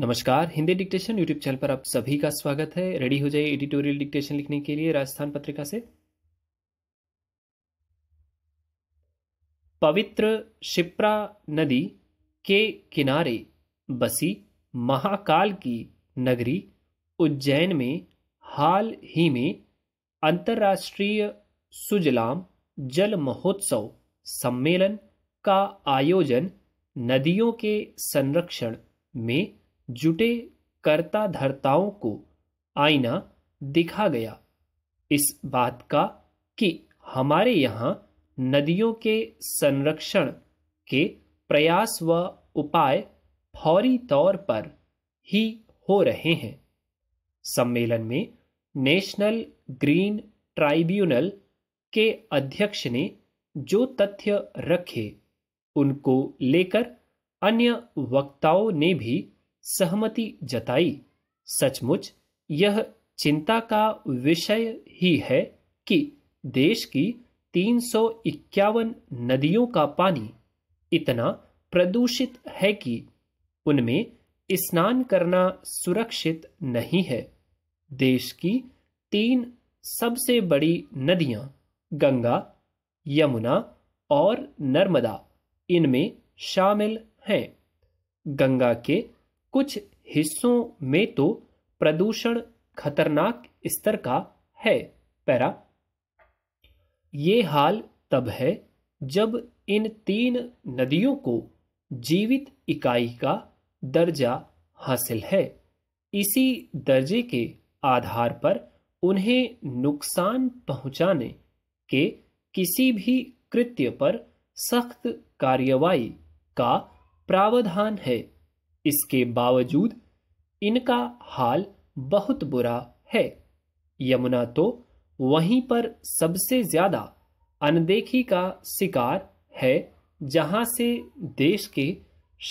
नमस्कार Hindi dictation YouTube channel पर आप सभी का स्वागत है रेडी हो जाइए एडिटोरियल डिक्टेशन लिखने के लिए राजस्थान पत्रिका से पवित्र शिप्रा नदी के किनारे बसी महाकाल की नगरी उज्जैन में हाल ही में अंतर्राष्ट्रीय सुजलाम जल महोत्सव सम्मेलन का आयोजन नदियों के संरक्षण में जुटे कर्ता धर्ताओं को आईना दिखा गया इस बात का कि हमारे यहाँ नदियों के संरक्षण के प्रयास व उपाय फौरी तौर पर ही हो रहे हैं सम्मेलन में नेशनल ग्रीन ट्राइब्यूनल के अध्यक्ष ने जो तथ्य रखे उनको लेकर अन्य वक्ताओं ने भी सहमति जताई सचमुच यह चिंता का विषय ही है कि देश की तीन नदियों का पानी इतना प्रदूषित है कि उनमें स्नान करना सुरक्षित नहीं है देश की तीन सबसे बड़ी नदियां गंगा यमुना और नर्मदा इनमें शामिल हैं गंगा के कुछ हिस्सों में तो प्रदूषण खतरनाक स्तर का है पैरा ये हाल तब है जब इन तीन नदियों को जीवित इकाई का दर्जा हासिल है इसी दर्जे के आधार पर उन्हें नुकसान पहुंचाने के किसी भी कृत्य पर सख्त कार्यवाही का प्रावधान है इसके बावजूद इनका हाल बहुत बुरा है यमुना तो वहीं पर सबसे ज़्यादा अनदेखी का शिकार है जहां से देश के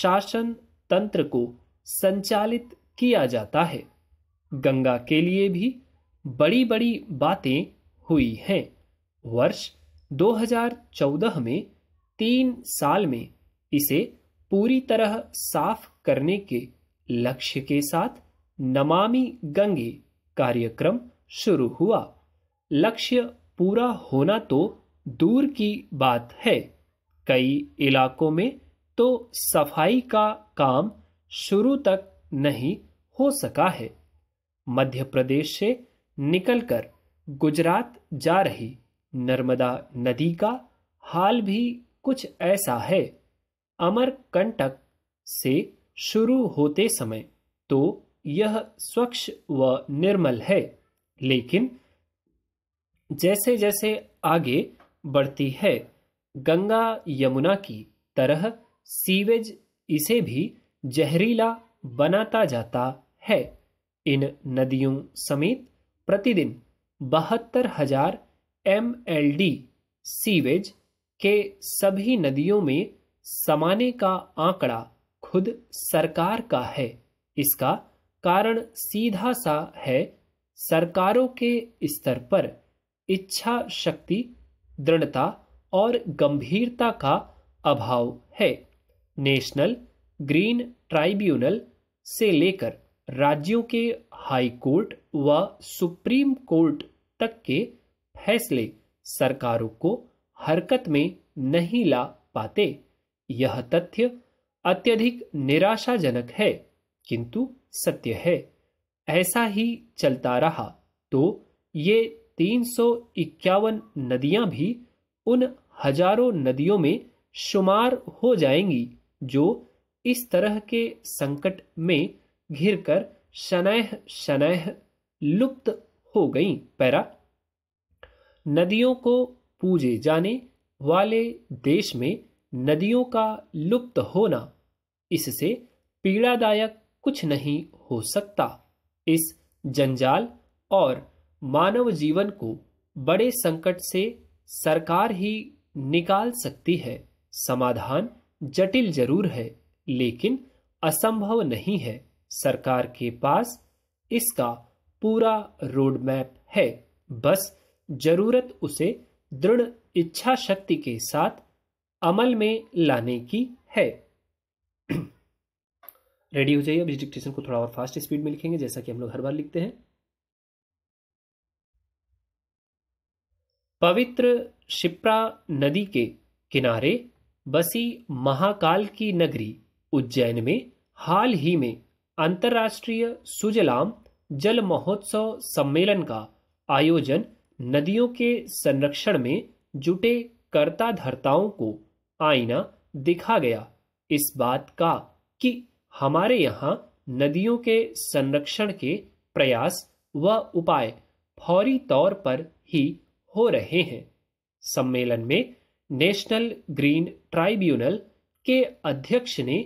शासन तंत्र को संचालित किया जाता है गंगा के लिए भी बड़ी बड़ी बातें हुई हैं वर्ष 2014 में तीन साल में इसे पूरी तरह साफ करने के लक्ष्य के साथ नमामि गंगे कार्यक्रम शुरू हुआ लक्ष्य पूरा होना तो दूर की बात है कई इलाकों में तो सफाई का काम शुरू तक नहीं हो सका है मध्य प्रदेश से निकलकर गुजरात जा रही नर्मदा नदी का हाल भी कुछ ऐसा है अमरकंटक से शुरू होते समय तो यह स्वच्छ व निर्मल है लेकिन जैसे जैसे आगे बढ़ती है गंगा यमुना की तरह सीवेज इसे भी जहरीला बनाता जाता है इन नदियों समेत प्रतिदिन बहत्तर हजार एम सीवेज के सभी नदियों में समाने का आंकड़ा खुद सरकार का है इसका कारण सीधा सा है सरकारों के स्तर पर इच्छा शक्ति दृढ़ता और गंभीरता का अभाव है नेशनल ग्रीन ट्राइब्यूनल से लेकर राज्यों के हाई कोर्ट व सुप्रीम कोर्ट तक के फैसले सरकारों को हरकत में नहीं ला पाते यह तथ्य अत्यधिक निराशाजनक है किंतु सत्य है ऐसा ही चलता रहा तो ये तीन सौ इक्यावन नदियां भी उन हजारों नदियों में शुमार हो जाएंगी जो इस तरह के संकट में घिर कर शनैह शनैह लुप्त हो गई पैरा नदियों को पूजे जाने वाले देश में नदियों का लुप्त होना इससे पीड़ादायक कुछ नहीं हो सकता इस जंजाल और मानव जीवन को बड़े संकट से सरकार ही निकाल सकती है समाधान जटिल जरूर है लेकिन असंभव नहीं है सरकार के पास इसका पूरा रोड मैप है बस जरूरत उसे दृढ़ इच्छा शक्ति के साथ अमल में लाने की है रेडी हो जाइए अब इस डिक्टेशन को थोड़ा और फास्ट स्पीड में लिखेंगे जैसा कि हम लोग हर बार लिखते हैं पवित्र शिप्रा नदी के किनारे बसी महाकाल की नगरी उज्जैन में हाल ही में अंतर्राष्ट्रीय सुजलाम जल महोत्सव सम्मेलन का आयोजन नदियों के संरक्षण में जुटे कर्ता धर्ताओं को आईना दिखा गया इस बात का कि हमारे यहाँ नदियों के संरक्षण के प्रयास व उपाय फौरी तौर पर ही हो रहे हैं सम्मेलन में नेशनल ग्रीन ट्राइब्यूनल के अध्यक्ष ने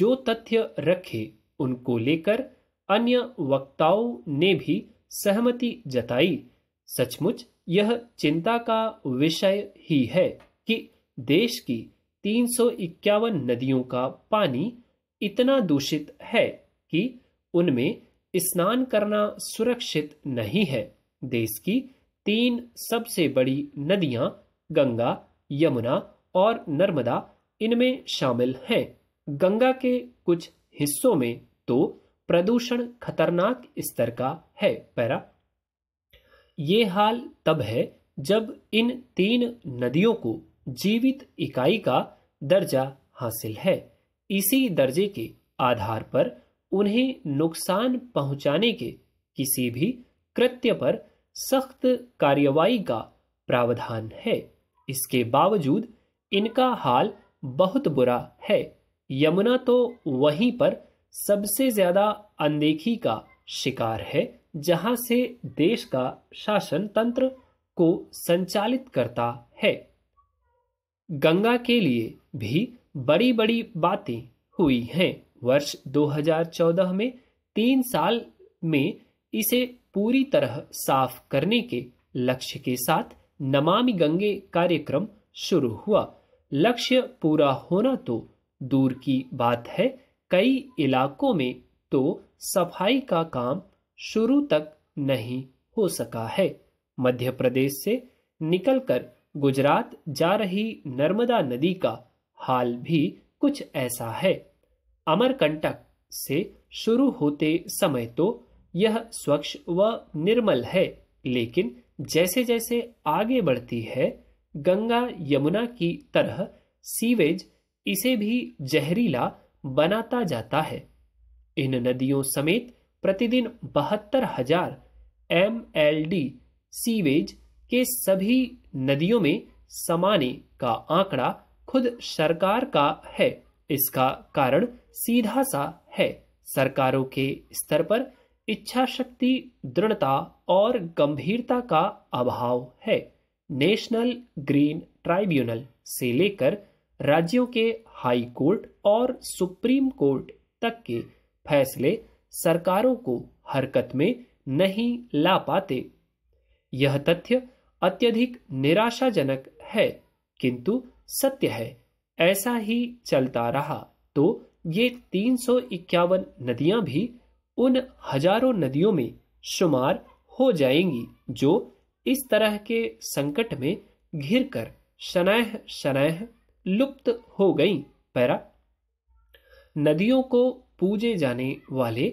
जो तथ्य रखे उनको लेकर अन्य वक्ताओं ने भी सहमति जताई सचमुच यह चिंता का विषय ही है कि देश की तीन नदियों का पानी इतना दूषित है कि उनमें स्नान करना सुरक्षित नहीं है देश की तीन सबसे बड़ी नदियां गंगा यमुना और नर्मदा इनमें शामिल हैं गंगा के कुछ हिस्सों में तो प्रदूषण खतरनाक स्तर का है पैरा ये हाल तब है जब इन तीन नदियों को जीवित इकाई का दर्जा हासिल है इसी दर्जे के आधार पर उन्हें नुकसान पहुंचाने के किसी भी कृत्य पर सख्त कार्यवाही का प्रावधान है इसके बावजूद इनका हाल बहुत बुरा है यमुना तो वहीं पर सबसे ज्यादा अनदेखी का शिकार है जहां से देश का शासन तंत्र को संचालित करता है गंगा के लिए भी बड़ी बड़ी बातें हुई हैं वर्ष 2014 में तीन साल में इसे पूरी तरह साफ करने के लक्ष्य के साथ नमामि गंगे कार्यक्रम शुरू हुआ लक्ष्य पूरा होना तो दूर की बात है कई इलाकों में तो सफाई का काम शुरू तक नहीं हो सका है मध्य प्रदेश से निकलकर गुजरात जा रही नर्मदा नदी का हाल भी कुछ ऐसा है अमरकंटक से शुरू होते समय तो यह स्वच्छ व निर्मल है लेकिन जैसे जैसे आगे बढ़ती है गंगा यमुना की तरह सीवेज इसे भी जहरीला बनाता जाता है इन नदियों समेत प्रतिदिन बहत्तर हजार एम एल डी सीवेज के सभी नदियों में समाने का आंकड़ा खुद सरकार का है इसका कारण सीधा सा है सरकारों के स्तर पर इच्छा शक्ति दृढ़ता और गंभीरता का अभाव है नेशनल ग्रीन ट्राइब्यूनल से लेकर राज्यों के हाई कोर्ट और सुप्रीम कोर्ट तक के फैसले सरकारों को हरकत में नहीं ला पाते यह तथ्य अत्यधिक निराशाजनक है किंतु सत्य है ऐसा ही चलता रहा तो ये तीन सौ इक्यावन नदियां भी उन हजारों नदियों में शुमार हो जाएंगी जो इस तरह के संकट में घिर कर शनैह शनैह लुप्त हो गई पैरा नदियों को पूजे जाने वाले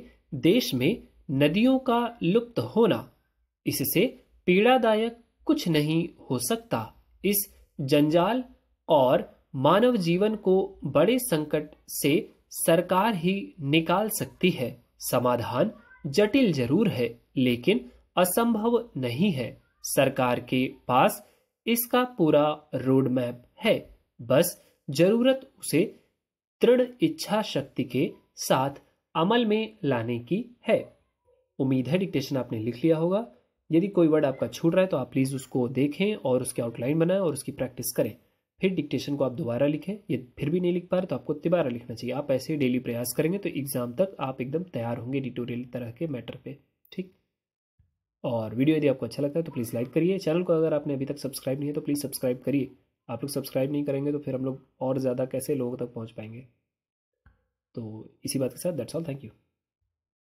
देश में नदियों का लुप्त होना इससे पीड़ादायक कुछ नहीं हो सकता इस जंजाल और मानव जीवन को बड़े संकट से सरकार ही निकाल सकती है समाधान जटिल जरूर है लेकिन असंभव नहीं है सरकार के पास इसका पूरा रोड मैप है बस जरूरत उसे दृढ़ इच्छा शक्ति के साथ अमल में लाने की है उम्मीद है डिक्टेशन आपने लिख लिया होगा यदि कोई वर्ड आपका छूट रहा है तो आप प्लीज़ उसको देखें और उसकी आउटलाइन बनाएं और उसकी प्रैक्टिस करें फिर डिक्टेशन को आप दोबारा लिखें ये फिर भी नहीं लिख पा रहे तो आपको तिबारा लिखना चाहिए आप ऐसे डेली प्रयास करेंगे तो एग्ज़ाम तक आप एकदम तैयार होंगे डिटोरियल तरह के मैटर पे ठीक और वीडियो यदि आपको अच्छा लगता है तो प्लीज़ लाइक करिए चैनल को अगर आपने अभी तक सब्सक्राइब नहीं है तो प्लीज़ सब्सक्राइब करिए आप लोग सब्सक्राइब नहीं करेंगे तो फिर हम लोग और ज़्यादा कैसे लोगों तक पहुँच पाएंगे तो इसी बात के साथ दैट्स ऑल थैंक यू